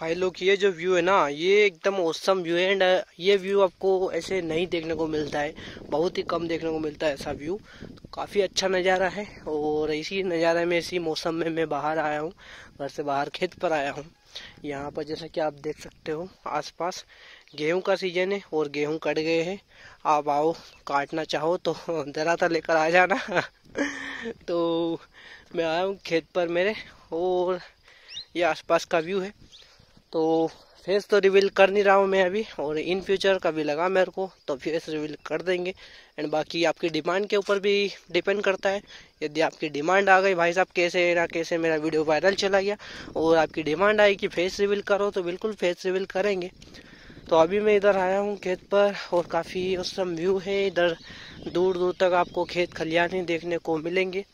भाई लोग ये जो व्यू है ना ये एकदम औसम व्यू है एंड uh, ये व्यू आपको ऐसे नहीं देखने को मिलता है बहुत ही कम देखने को मिलता है ऐसा व्यू तो काफ़ी अच्छा नज़ारा है और इसी नज़ारे में इसी मौसम में मैं बाहर आया हूँ घर से बाहर खेत पर आया हूँ यहाँ पर जैसा कि आप देख सकते हो आसपास गेहूं का सीजन है और गेहूं कट गए हैं आप आओ काटना चाहो तो दराता लेकर आ जाना तो मैं आया हूँ खेत पर मेरे और ये आसपास का व्यू है तो फेस तो रिवील कर नहीं रहा हूँ मैं अभी और इन फ्यूचर कभी लगा मेरे को तो फेस रिवील कर देंगे एंड बाकी आपकी डिमांड के ऊपर भी डिपेंड करता है यदि आपकी डिमांड आ गई भाई साहब कैसे ना कैसे मेरा वीडियो वायरल चला गया और आपकी डिमांड आई कि फेस रिवील करो तो बिल्कुल फेस रिवील करेंगे तो अभी मैं इधर आया हूँ खेत पर और काफ़ी उस व्यू है इधर दूर दूर तक आपको खेत खलियाने देखने को मिलेंगे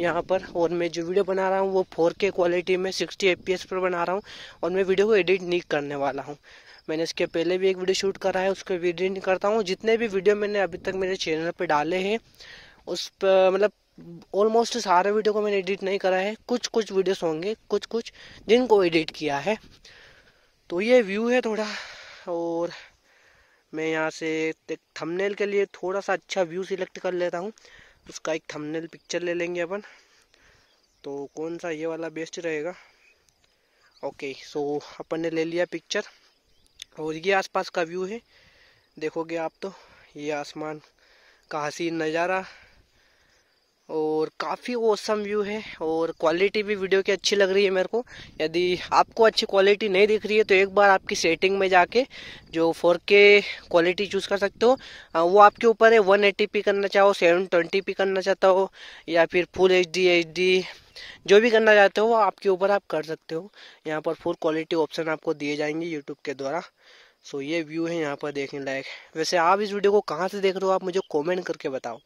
यहाँ पर और मैं जो वीडियो बना रहा हूँ वो फोर के क्वालिटी में सिक्सटी एस पर बना रहा हूँ और मैं वीडियो को एडिट नहीं करने वाला हूँ मैंने इसके पहले भी एक वीडियो शूट करा है उसको एडिट नहीं करता हूँ जितने भी वीडियो मैंने अभी तक मेरे चैनल पर डाले हैं उस पर मतलब ऑलमोस्ट सारे वीडियो को मैंने एडिट नहीं करा है कुछ कुछ वीडियोस होंगे कुछ कुछ जिनको एडिट किया है तो ये व्यू है थोड़ा और मैं यहाँ से थंबनेल के लिए थोड़ा सा अच्छा व्यू सिलेक्ट कर लेता हूँ उसका एक थंबनेल पिक्चर ले लेंगे अपन तो कौन सा ये वाला बेस्ट रहेगा ओके सो अपन ने ले लिया पिक्चर और ये आसपास का व्यू है देखोगे आप तो ये आसमान का हसीन नज़ारा और काफ़ी ओसम व्यू है और क्वालिटी भी वीडियो की अच्छी लग रही है मेरे को यदि आपको अच्छी क्वालिटी नहीं दिख रही है तो एक बार आपकी सेटिंग में जाके जो 4K क्वालिटी चूज़ कर सकते हो वो आपके ऊपर है 180p करना चाहो 720p करना चाहता हो या फिर फुल एच डी जो भी करना चाहते हो वो आपके ऊपर आप कर सकते हो यहाँ पर फुल क्वालिटी ऑप्शन आपको दिए जाएंगे यूट्यूब के द्वारा सो ये व्यू है यहाँ पर देखने लायक वैसे आप इस वीडियो को कहाँ से देख रहे हो आप मुझे कॉमेंट करके बताओ